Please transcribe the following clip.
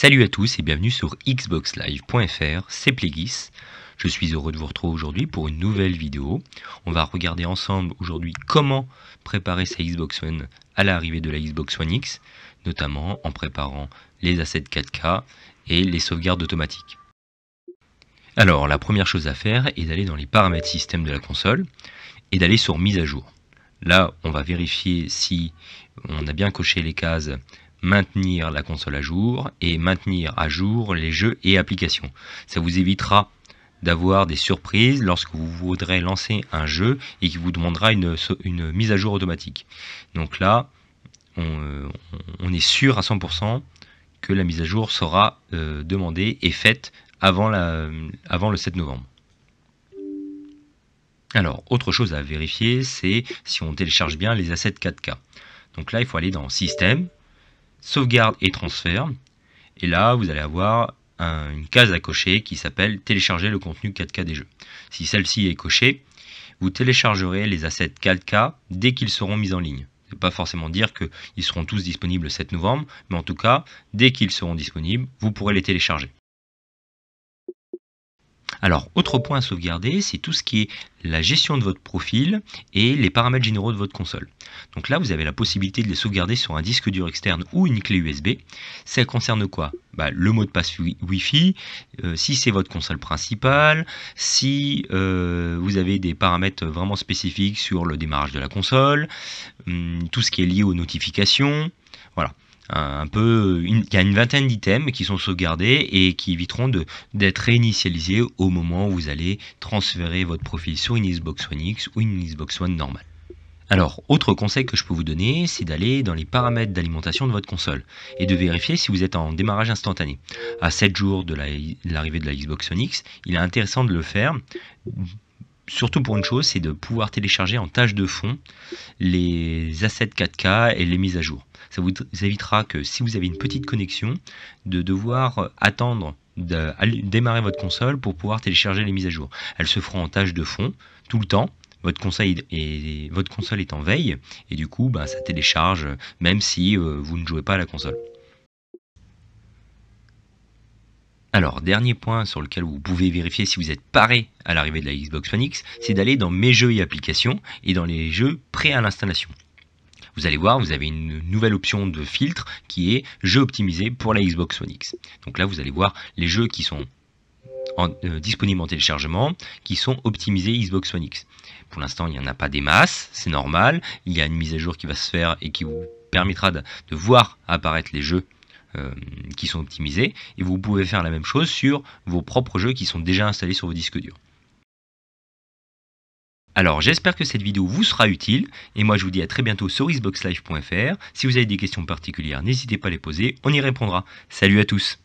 Salut à tous et bienvenue sur xboxlive.fr, c'est Plégis. Je suis heureux de vous retrouver aujourd'hui pour une nouvelle vidéo. On va regarder ensemble aujourd'hui comment préparer sa Xbox One à l'arrivée de la Xbox One X, notamment en préparant les assets 4K et les sauvegardes automatiques. Alors la première chose à faire est d'aller dans les paramètres système de la console et d'aller sur mise à jour. Là, on va vérifier si on a bien coché les cases maintenir la console à jour et maintenir à jour les jeux et applications. Ça vous évitera d'avoir des surprises lorsque vous voudrez lancer un jeu et qui vous demandera une, mise à jour automatique. Donc là, on, euh, est sûr à 100% que la mise à jour sera euh, demandée et faite avant, avant le 7 novembre. Alors, autre chose à vérifier, c'est si on télécharge bien les assets 4K. Donc là, il faut aller dans Système, sauvegarde et transfert. Et là, vous allez avoir une case à cocher qui s'appelle télécharger le contenu 4K des jeux. Si celle-ci est cochée, vous téléchargerez les assets 4K dès qu'ils seront mis en ligne. Ce pas forcément dire qu'ils seront tous disponibles le 7 novembre, mais en tout cas, dès qu'ils seront disponibles, vous pourrez les télécharger. Alors, autre point à sauvegarder, c'est tout ce qui est la gestion de votre profil et les paramètres généraux de votre console. Donc là, vous avez la possibilité de les sauvegarder sur un disque dur externe ou une clé USB. Ça concerne quoi bah, Le mot de passe Wi-Fi, euh, si c'est votre console principale, si euh, vous avez des paramètres vraiment spécifiques sur le démarrage de la console, hum, tout ce qui est lié aux notifications. Voilà un peu une, a une vingtaine d'items qui sont sauvegardés et qui éviteront d'être réinitialisés au moment où vous allez transférer votre profil sur une Xbox One X ou une Xbox One normale. Alors, autre conseil que je peux vous donner, c'est d'aller dans les paramètres d'alimentation de votre console et de vérifier si vous êtes en démarrage instantané. À 7 jours de l'arrivée de la Xbox One X, il est intéressant de le faire surtout pour une chose, c'est de pouvoir télécharger en tâche de fond les assets 4K et les mises à jour. Ça vous évitera que si vous avez une petite connexion, de devoir attendre de démarrer votre console pour pouvoir télécharger les mises à jour. Elles se feront en tâche de fond tout le temps. Votre, console est, votre console est en veille et du coup bah, ça télécharge même si euh, vous ne jouez pas à la console. Alors, dernier point sur lequel vous pouvez vérifier si vous êtes paré à l'arrivée de la Xbox One X, c'est d'aller dans Mes jeux et applications et dans les jeux prêts à l'installation. Vous allez voir, vous avez une nouvelle option de filtre qui est Jeux optimisés pour la Xbox One X. Donc là, vous allez voir les jeux qui sont euh, disponibles en téléchargement, qui sont optimisés Xbox One X. Pour l'instant, il n'y en a pas des masses, c'est normal. Il y a une mise à jour qui va se faire et qui vous permettra de, de voir apparaître les jeux euh, qui sont optimisés. Et vous pouvez faire la même chose sur vos propres jeux qui sont déjà installés sur vos disques durs. Alors j'espère que cette vidéo vous sera utile et moi je vous dis à très bientôt sur xboxlive.fr. Si vous avez des questions particulières, n'hésitez pas à les poser, on y répondra. Salut à tous